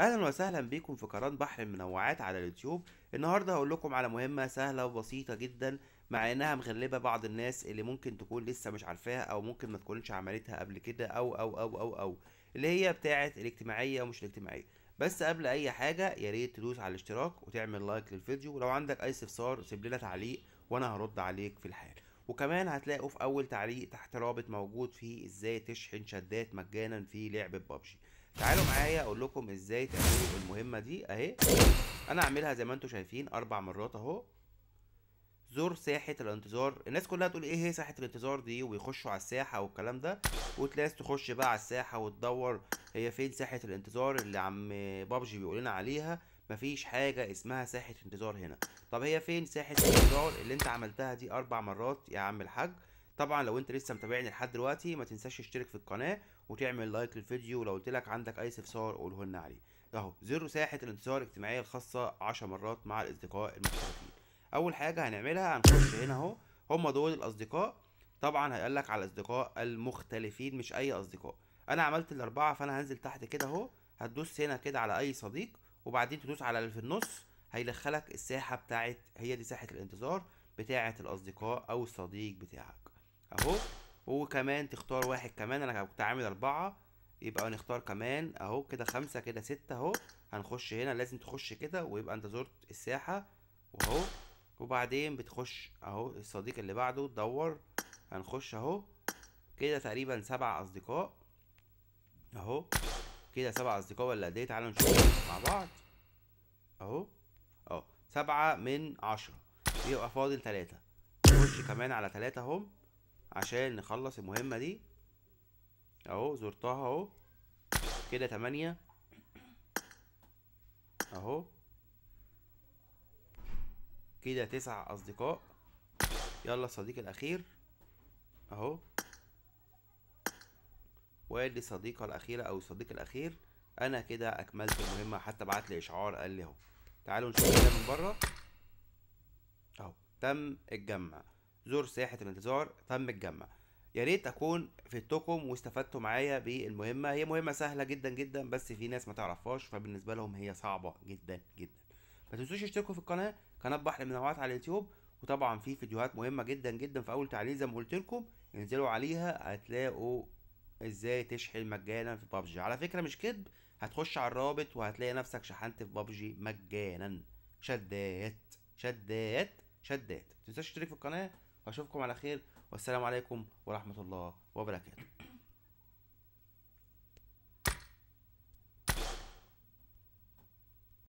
اهلا وسهلا بكم في قناه بحر المنوعات على اليوتيوب النهارده هقول لكم على مهمه سهله وبسيطه جدا مع انها مغلبه بعض الناس اللي ممكن تكون لسه مش عارفاها او ممكن ما تكونش عملتها قبل كده او او او او او اللي هي بتاعه الاجتماعيه ومش الاجتماعيه بس قبل اي حاجه يا ريت تدوس على الاشتراك وتعمل لايك للفيديو ولو عندك اي استفسار سيب لنا تعليق وانا هرد عليك في الحال وكمان هتلاقوا في اول تعليق تحت رابط موجود فيه ازاي تشحن شدات مجانا في لعبه ببجي تعالوا معايا اقول لكم ازاي تعملوا المهمه دي اهي انا هعملها زي ما انتم شايفين اربع مرات اهو زور ساحه الانتظار الناس كلها تقول ايه هي ساحه الانتظار دي ويخشوا على الساحه والكلام ده وتلاقي تخش بقى على الساحه وتدور هي فين ساحه الانتظار اللي عم بابجي بيقول لنا عليها مفيش حاجة اسمها ساحة انتظار هنا طب هي فين ساحة الانتظار اللي انت عملتها دي اربع مرات يا عم الحاج طبعا لو انت لسه متابعني لحد دلوقتي ما تنساش تشترك في القناة وتعمل لايك للفيديو ولو قلت لك عندك اي استفسار قوله لنا عليه اهو زر ساحة الانتظار الاجتماعية الخاصة 10 مرات مع الاصدقاء المشتركين اول حاجه هنعملها هنخش هنا اهو هم دول الاصدقاء طبعا هيقول لك على الاصدقاء المختلفين مش اي اصدقاء انا عملت الاربعه فانا هنزل تحت كده اهو هتدوس هنا كده على اي صديق وبعدين تدوس على اللي في النص هيدخلك الساحه بتاعت هي دي ساحه الانتظار بتاعه الاصدقاء او الصديق بتاعك اهو وكمان تختار واحد كمان انا كنت عامل اربعه يبقى هنختار كمان اهو كده خمسة كده ستة اهو هنخش هنا لازم تخش كده ويبقى انت زرت الساحة وهو وبعدين بتخش اهو الصديق اللي بعده تدور هنخش اهو كده تقريبا سبع اصدقاء اهو كده سبع اصدقاء ولا قد ايه تعالوا نشوف مع بعض اهو اهو سبعة من عشرة يبقى فاضل تلاتة نخش كمان على تلاتة اهو عشان نخلص المهمة دي اهو زرتها اهو كده تمانية اهو كده تسع اصدقاء يلا الصديق الاخير اهو وادي الصديقه الاخيره او الصديق الاخير انا كده اكملت المهمه حتى بعت لي اشعار قال لي اهو تعالوا نشوف كده من بره اهو تم الجمع زور ساحه الانتظار تم الجمع يا ريت اكون فدتكم واستفدتوا معايا بالمهمه هي مهمه سهله جدا جدا بس في ناس ما تعرفهاش فبالنسبه لهم هي صعبه جدا جدا ما تنسوش تشتركوا في القناه قناه بحر منوعات على اليوتيوب وطبعا في فيديوهات مهمه جدا جدا في اول تعليق زي ما قلت لكم انزلوا عليها هتلاقوا ازاي تشحن مجانا في بابجي على فكره مش كدب هتخش على الرابط وهتلاقي نفسك شحنت في بابجي مجانا شدات شدات شدات تنسوش تشترك في القناه واشوفكم على خير والسلام عليكم ورحمه الله وبركاته